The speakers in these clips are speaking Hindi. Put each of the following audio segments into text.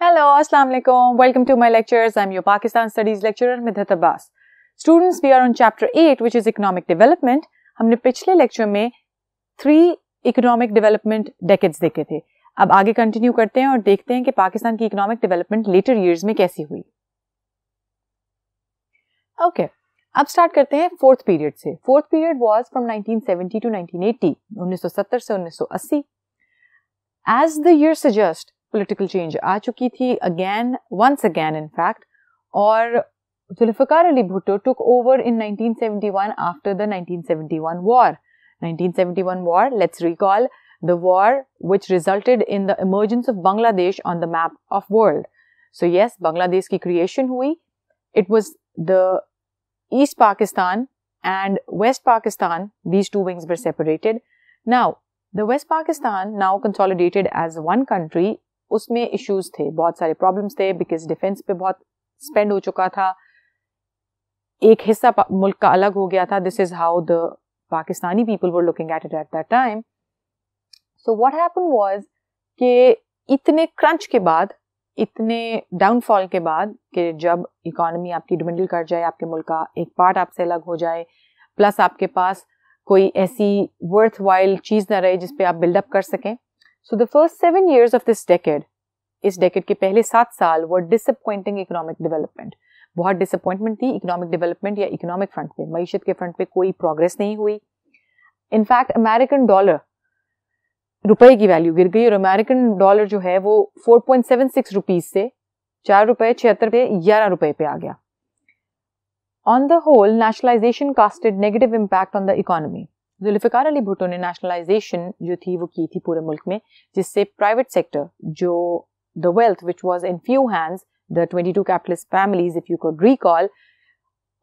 Hello, Assalamu alaikum. Welcome to my lectures. I'm your Pakistan Studies lecturer Midhat Abbas. Students, we are on chapter 8 which is economic development. हमने पिछले लेक्चर में थ्री इकोनॉमिक डेवलपमेंट डेकेट्स देखे थे अब आगे कंटिन्यू करते हैं और देखते हैं कि पाकिस्तान की इकोनॉमिक डेवलपमेंट लेटर ईयर्स में कैसी हुई ओके okay. अब स्टार्ट करते हैं फोर्थ पीरियड से fourth period was from 1970 to 1980 1970 से 1980 एज द ईयर चेंज आ चुकी थी again once again in fact और Zulfikar Ali Bhutto took over in 1971 after the 1971 war 1971 war let's recall the war which resulted in the emergence of Bangladesh on the map of world so yes Bangladesh की क्रिएशन हुई it was the East Pakistan and West Pakistan, these two wings were separated. Now, the West Pakistan now consolidated as one country, उसमें issues थे बहुत सारे problems थे because defense पे बहुत spend हो चुका था एक हिस्सा मुल्क का अलग हो गया था This is how the Pakistani people were looking at it at that time. So, what happened was कि इतने crunch के बाद इतने डाउनफॉल के बाद कि जब इकोनॉमी आपकी डिमेंडल कर जाए आपके मुल्क का एक पार्ट आपसे अलग हो जाए प्लस आपके पास कोई ऐसी वर्थ वाइल चीज़ ना रहे जिसपे आप बिल्डअप कर सकें so the first seven years of this decade इस डेकेड के पहले सात साल वो डिसअपॉइंटिंग इकोनॉमिक डेवलपमेंट बहुत डिसअपॉइंटमेंट थी इकोनॉमिक डेवलपमेंट या इकोनॉमिक फ्रंट पे मीशत के फ्रंट पे कोई प्रोग्रेस नहीं हुई इनफैक्ट अमेरिकन डॉलर रुपए की वैल्यू गिर गई और अमेरिकन डॉलर जो है वो फोर पॉइंट रुपीज़ से चार रुपए छिहत्तर पे ग्यारह रुपए पे आ गया on the whole nationalization casted negative impact on the economy Zulfikar Ali Bhutto ने नेशनलाइजेशन जो थी वो की थी पूरे मुल्क में जिससे प्राइवेट सेक्टर जो the wealth which was in few hands the twenty two capitalist families if you could recall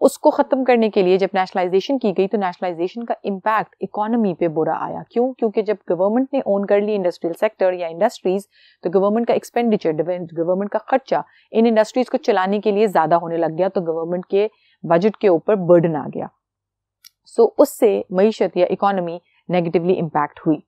उसको ख़त्म करने के लिए जब नेशनलाइजेशन की गई तो नेशनलाइजेशन का इम्पैक्ट इकोनॉमी पे बुरा आया क्यों क्योंकि जब गवर्नमेंट ने ओन कर ली इंडस्ट्रियल सेक्टर या इंडस्ट्रीज तो गवर्नमेंट का एक्सपेंडिचर गवर्नमेंट का खर्चा इन इंडस्ट्रीज को चलाने के लिए ज़्यादा होने लग गया तो गवर्नमेंट के बजट के ऊपर बर्डन आ गया सो so, उससे मीशत या इकोनॉमी नेगेटिवली इम्पैक्ट हुई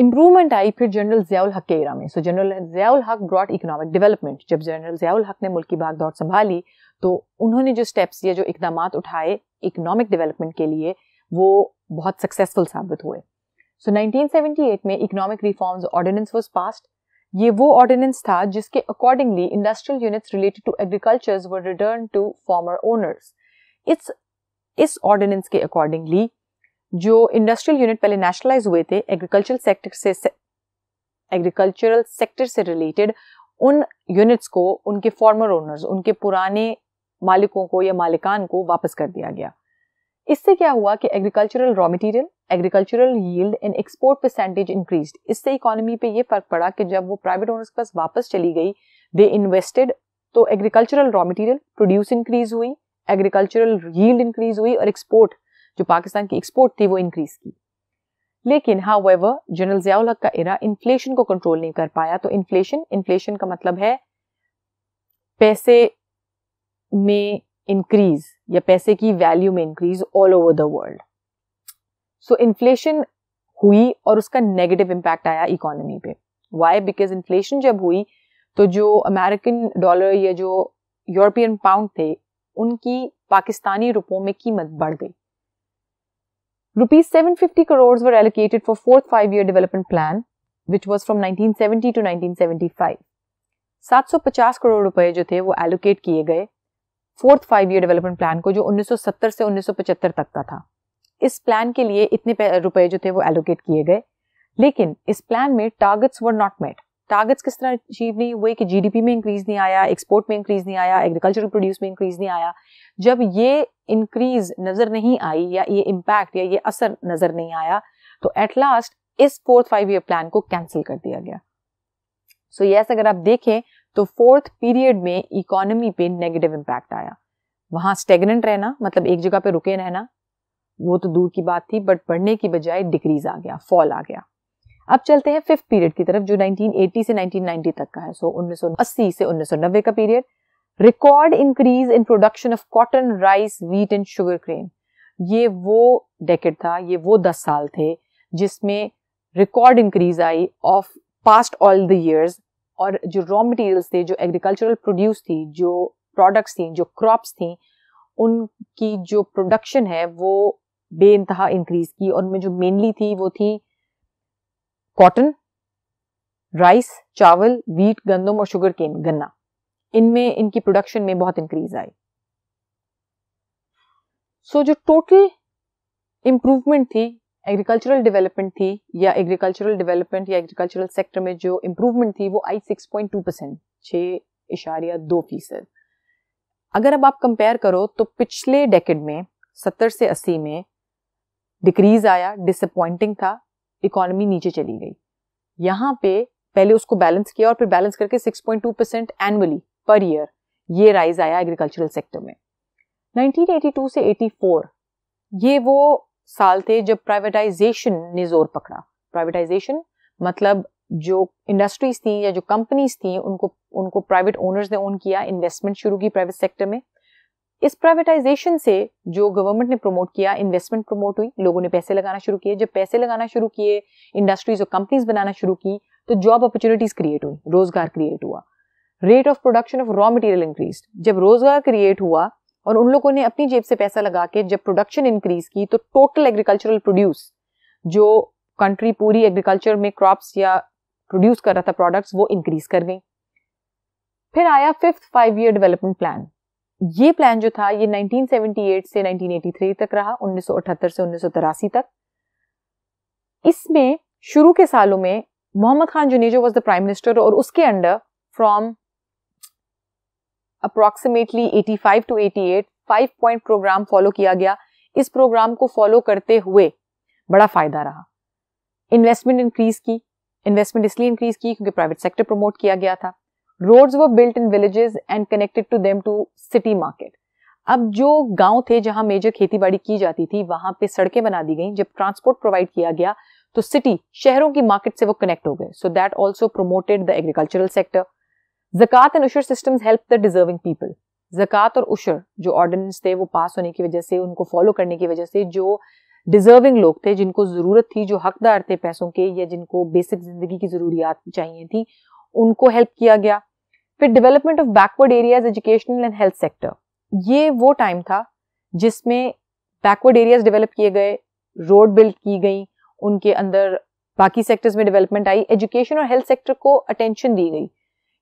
इम्प्रूवमेंट आई फिर जनरल जयाउल हक के एरा में सो general Ziaul Haq broad economic development जब जनरल जयाउल हक ने मुल्की की दौड़ संभाली तो उन्होंने जो स्टेप्स या जो इकदाम उठाए इकोनॉमिक डेवलपमेंट के लिए वो बहुत सक्सेसफुल साबित हुए सो so, 1978 में economic reforms ordinance was passed ये वो ऑर्डिनेंस था जिसके accordingly industrial units related to agricultures were return to former owners it's इस ऑर्डिनेंस के अकॉर्डिंगली जो इंडस्ट्रियल यूनिट पहले नेशनलाइज हुए थे एग्रीकल्चरल सेक्टर से एग्रीकल्चरल सेक्टर से रिलेटेड उन यूनिट्स को उनके फॉर्मर ओनर्स उनके पुराने मालिकों को या मालिकान को वापस कर दिया गया इससे क्या हुआ कि agricultural raw material agricultural yield and export percentage increase इससे इकोनॉमी पे ये फर्क पड़ा कि जब वो प्राइवेट ओनर्स के पास वापस चली गई दे इन्वेस्टेड तो agricultural raw material produce increase हुई एग्रीकल्चरल यील्ड इंक्रीज हुई और एक्सपोर्ट जो पाकिस्तान की एक्सपोर्ट थी वो इंक्रीज की लेकिन हाउ एवर जनरल जयाउल हक का इरा इन्फ्लेशन को कंट्रोल नहीं कर पाया तो इन्फ्लेशन इन्फ्लेशन का मतलब है पैसे में इंक्रीज या पैसे की वैल्यू में increase all over the world so inflation हुई और उसका नेगेटिव इम्पैक्ट आया इकोनॉमी पे वाई बिकॉज इन्फ्लेशन जब हुई तो जो अमेरिकन डॉलर या जो यूरोपियन पाउंड थे उनकी पाकिस्तानी रुपयों में कीमत बढ़ गई Rupees 750 crores were allocated for fourth five-year development plan, which was from 1970 to 1975. 750 crore रुपए जो थे वो एलोकेट किए गए fourth five year development plan को जो 1970 से 1975 तक का था इस प्लान के लिए इतने रुपए जो थे वो एलोकेट किए गए लेकिन इस प्लान में targets were not met targets किस तरह अचीव नहीं हुए कि जीडीपी में इंक्रीज नहीं आया एक्सपोर्ट में इंक्रीज नहीं आया एग्रीकल्चरल प्रोड्यूस में इंक्रीज नहीं आया जब ये इंक्रीज नज़र नहीं आई या ये इम्पैक्ट या ये असर नज़र नहीं आया तो एट लास्ट इस फोर्थ फाइव ईयर प्लान को कैंसिल कर दिया गया सो so, यस yes, अगर आप देखें तो फोर्थ पीरियड में इकोनॉमी पे नेगेटिव इम्पैक्ट आया वहां स्टेगनेंट रहना मतलब एक जगह पे रुके रहना वो तो दूर की बात थी बट बढ़ने की बजाय डिक्रीज आ गया फॉल आ गया अब चलते हैं फिफ्थ पीरियड की तरफ जो 1980 से 1990 तक का है सो so, 1980 से 1990 का period record increase in production of cotton rice wheat and sugar crane ये वो डेकेड था ये वो दस साल थे जिसमें रिकॉर्ड इंक्रीज आई of past all the years और जो रॉ मटेरियल्स थे जो एग्रीकल्चरल प्रोड्यूस थी जो प्रोडक्ट्स थी जो क्रॉप्स थी उनकी जो प्रोडक्शन है वो बेानतहा इंक्रीज की और उनमें जो मेनली थी वो थी कॉटन राइस चावल वीट गंदम और शुगर केन गन्ना इनमें इनकी प्रोडक्शन में बहुत इंक्रीज आई सो so, जो टोटल इम्प्रूवमेंट थी एग्रीकल्चरल डेवलपमेंट थी या एग्रीकल्चरल डेवलपमेंट या एग्रीकल्चरल सेक्टर में जो इम्प्रूवमेंट थी वो आई सिक्स पॉइंट टू परसेंट छः इशारिया दो फीसद अगर अब आप कंपेयर करो तो पिछले डेकेड में सत्तर से अस्सी में डिक्रीज आया डिसअपॉइंटिंग था इकोनॉमी नीचे चली गई यहाँ पे पहले उसको बैलेंस किया और फिर बैलेंस करके 6.2 परसेंट एनुअली पर ईयर ये राइज आया एग्रीकल्चरल सेक्टर में 1982 से 84 ये वो साल थे जब प्राइवेटाइजेशन ने जोर पकड़ा प्राइवेटाइजेशन मतलब जो इंडस्ट्रीज थी या जो कंपनीज थी उनको उनको प्राइवेट ओनर्स ने ओन किया इन्वेस्टमेंट शुरू की प्राइवेट सेक्टर में इस प्राइवेटाइजेशन से जो गवर्नमेंट ने प्रमोट किया इन्वेस्टमेंट प्रमोट हुई लोगों ने पैसे लगाना शुरू किए जब पैसे लगाना शुरू किए इंडस्ट्रीज और कंपनीज बनाना शुरू की तो जॉब अपॉर्चुनिटीज क्रिएट हुई रोजगार क्रिएट हुआ rate of production of raw material increase जब रोजगार क्रिएट हुआ और उन लोगों ने अपनी जेब से पैसा लगा के जब प्रोडक्शन इंक्रीज की तो टोटल एग्रीकल्चरल प्रोड्यूस जो कंट्री पूरी एग्रीकल्चर में क्रॉप्स या प्रोड्यूस कर रहा था प्रोडक्ट्स वो इंक्रीज कर गई फिर आया fifth five year development plan ये प्लान जो था ये 1978 से 1983 तक रहा 1978 से उन्नीस तक इसमें शुरू के सालों में Mohammad Khan Junejo was the prime minister और उसके under from approximately 85 to 88 five point program follow किया गया इस प्रोग्राम को फॉलो करते हुए बड़ा फायदा रहा इन्वेस्टमेंट इंक्रीज की इन्वेस्टमेंट इसलिए इंक्रीज की क्योंकि प्राइवेट सेक्टर प्रमोट किया गया था roads were built in villages and connected to them to city market अब जो गांव थे जहां मेजर खेतीबाड़ी की जाती थी वहां पे सड़कें बना दी गई जब ट्रांसपोर्ट प्रोवाइड किया गया तो सिटी शहरों की मार्केट से वो कनेक्ट हो गए so that also promoted the agricultural sector जक़ात एंड उशर system help the deserving people जक़ात और उशर जो ऑर्डिनेंस थे वो पास होने की वजह से उनको फॉलो करने की वजह से जो डिजर्विंग लोग थे जिनको ज़रूरत थी जो हकदार थे पैसों के या जिनको बेसिक ज़िंदगी की ज़रूरियात चाहिए थी उनको हेल्प किया गया फिर development of backward areas educational and health sector ये वो टाइम था जिसमें बैकवर्ड एरियाज डेवलप किए गए रोड बिल्ड की गई उनके अंदर बाकी सेक्टर्स में डेवलपमेंट आई एजुकेशन और हेल्थ सेक्टर को अटेंशन दी गई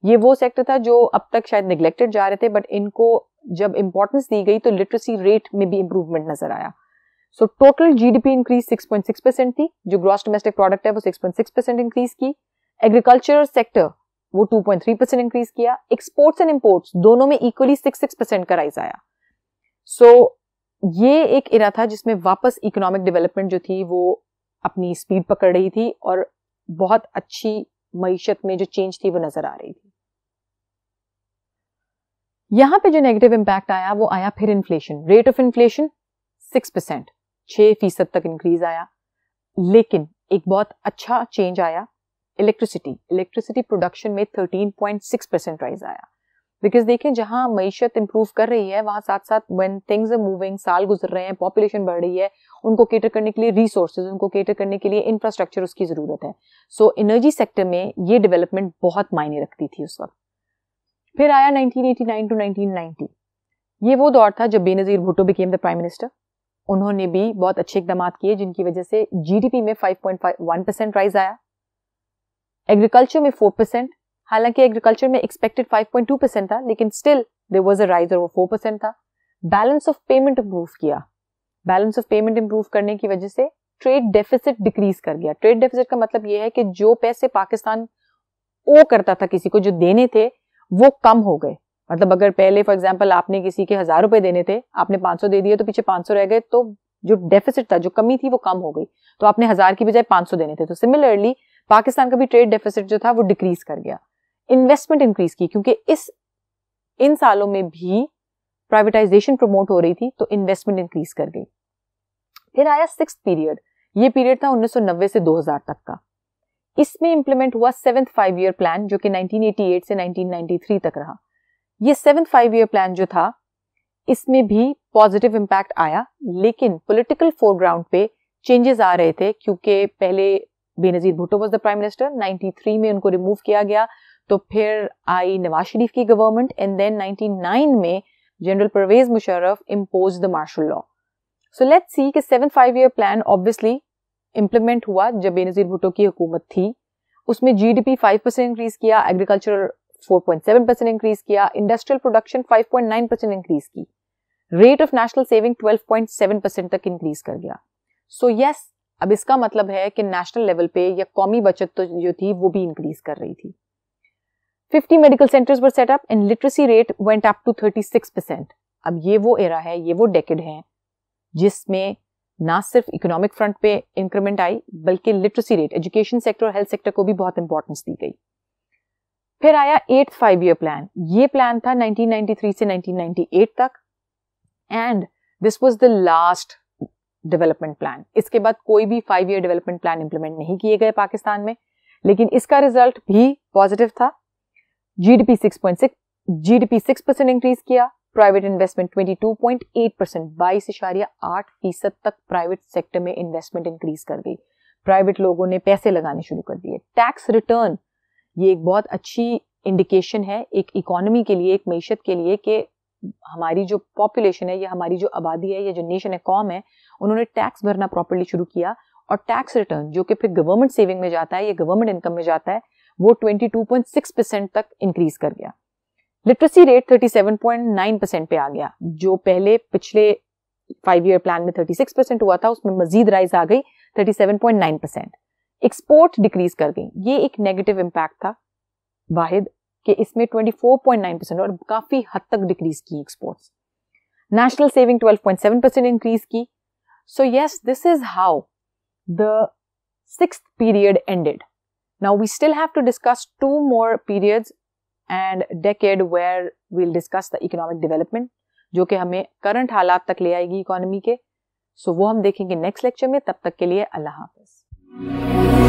ये वो सेक्टर था जो अब तक शायद निगलेक्टेड जा रहे थे बट इनको जब इम्पोर्टेंस दी गई तो लिटरेसी रेट में भी इम्प्रूवमेंट नजर आया so total GDP increase 6.6 percent थी जो ग्रॉस डोमेस्टिक प्रोडक्ट है वो 6.6 परसेंट इंक्रीज की एग्रीकल्चर सेक्टर वो 2.3 परसेंट इंक्रीज किया एक्सपोर्ट्स एंड इम्पोर्ट्स दोनों में इक्वली सिक्स सिक्स परसेंट का राइज आया सो so, ये एक इरा था जिसमें वापस इकोनॉमिक डेवलपमेंट जो थी वो अपनी स्पीड पकड़ रही थी और बहुत अच्छी मीशत में जो चेंज थी वो नजर आ रही थी यहां पे जो नेगेटिव इम्पैक्ट आया वो आया फिर inflation rate of inflation six percent छह फीसद तक इंक्रीज आया लेकिन एक बहुत अच्छा चेंज आया इलेक्ट्रिसिटी इलेक्ट्रिसिटी प्रोडक्शन में 13.6 परसेंट राइज आया बिकॉज देखें जहां मीशत इंप्रूव कर रही है वहां साथ साथ वन थिंग्स आर मूविंग साल गुजर रहे हैं पॉपुलेशन बढ़ रही है उनको केटर करने के लिए रिसोर्सेज उनको केटर करने के लिए इंफ्रास्ट्रक्चर उसकी ज़रूरत है सो एनर्जी सेक्टर में ये डेवलपमेंट बहुत मायने रखती थी उस वक्त फिर आया 1989 टू 1990 ये वो दौर था जब Benazir Bhutto became the prime minister उन्होंने भी बहुत अच्छे इकदाम किए जिनकी वजह से जीडीपी में 5.1 परसेंट राइज आया एग्रीकल्चर में फोर परसेंट हालांकि एग्रीकल्चर में एक्सपेक्टेड टू परसेंट था लेकिन still there was a rise और वो फोर परसेंट था बैलेंस ऑफ पेमेंट इम्प्रूव किया बैलेंस ऑफ पेमेंट इम्प्रूव करने की वजह से ट्रेड डेफिसिट डिक्रीज कर गया ट्रेड डेफिसिट का मतलब यह है कि जो पैसे पाकिस्तान ओ करता था किसी को जो देने थे वो कम हो गए मतलब अगर पहले फॉर एग्जाम्पल आपने किसी के हजार रुपए देने थे आपने पांच सौ दे दिए तो पीछे पांच सौ रह गए तो जो डेफिसिट था जो कमी थी वो कम हो गई तो आपने हजार की बजाय पांच सौ देने थे तो सिमिलरली पाकिस्तान का भी ट्रेड डेफिसिट जो था वो डिक्रीज कर गया इन्वेस्टमेंट इंक्रीज की क्योंकि इस इन सालों में भी प्राइवेटाइजेशन प्रमोट हो रही थी तो इन्वेस्टमेंट इंक्रीज कर गई फिर आया सिक्स पीरियड ये पीरियड था 1990 से 2000 तक का इसमें इंप्लीमेंट हुआ सेवेंथ फाइव ईयर प्लान जो कि 1988 से 1993 तक रहा ये सेवेंथ फाइव ईयर प्लान जो था इसमें भी पॉजिटिव इम्पैक्ट आया लेकिन पॉलिटिकल फोरग्राउंड पे चेंजेस आ रहे थे क्योंकि पहले Benazir Bhutto was the prime minister 93 में उनको रिमूव किया गया तो फिर आई नवाज शरीफ की गवर्नमेंट एंड देन 99 में general Pervez Musharraf impose the martial law so let see कि seven five year plan obviously implement हुआ जब बेनजीर भुट्टो की हुकूमत थी उसमें G D P five percent increase किया agricultural four point seven percent increase किया industrial production five point nine percent increase की rate of national saving twelve point seven percent तक इंक्रीज कर गया सो यस अब इसका मतलब है कि नेशनल लेवल पे या कौमी बचत तो जो थी वो भी इंक्रीज कर रही थी 50 मेडिकल सेंटर्स पर setup and literacy rate went up to 36 percent अब ये वो एरा है ये वो डेकेड है जिसमें ना सिर्फ इकोनॉमिक फ्रंट पे इंक्रीमेंट आई बल्कि लिटरेसी रेट एजुकेशन सेक्टर और हेल्थ सेक्टर को भी बहुत इंपॉर्टेंस दी गई फिर आया एट फाइव ईयर प्लान ये प्लान था 1993 से 1998 तक and this was the last development plan इसके बाद कोई भी five year development plan implement नहीं किए गए पाकिस्तान में लेकिन इसका रिजल्ट भी पॉजिटिव था GDP D GDP six percent increase किया private investment twenty two point eight percent बाईस इशारिया आठ फीसद तक प्राइवेट सेक्टर में इन्वेस्टमेंट इंक्रीज कर गई प्राइवेट लोगों ने पैसे लगाने शुरू कर दिए टैक्स रिटर्न ये एक बहुत अच्छी इंडिकेशन है एक इकोनॉमी के लिए एक मीशत के लिए कि हमारी जो पॉपुलेशन है या हमारी जो आबादी है या जो नेशन है कॉम है उन्होंने टैक्स भरना प्रॉपरली शुरू किया और टैक्स रिटर्न जो कि फिर गवर्नमेंट सेविंग में जाता है या गवर्नमेंट इनकम में जाता है वो 22.6 परसेंट तक इंक्रीज कर गया लिटरेसी रेट 37.9 परसेंट पे आ गया जो पहले पिछले फाइव ईयर प्लान में 36 परसेंट हुआ था उसमें मजीद राइज आ गई 37.9 परसेंट एक्सपोर्ट डिक्रीज कर गई ये एक नेगेटिव इम्पैक्ट था वाहिद कि इसमें 24.9 परसेंट और काफ़ी हद तक डिक्रीज की exports national saving 12.7 percent increase की so yes this is how the six period ended now we still have to discuss two more periods and decade where we'll discuss the economic development जो कि हमें करंट हालात तक ले आएगी इकोनॉमी के सो so, वो हम देखेंगे नेक्स्ट लेक्चर में तब तक के लिए अल्लाह हाफिज़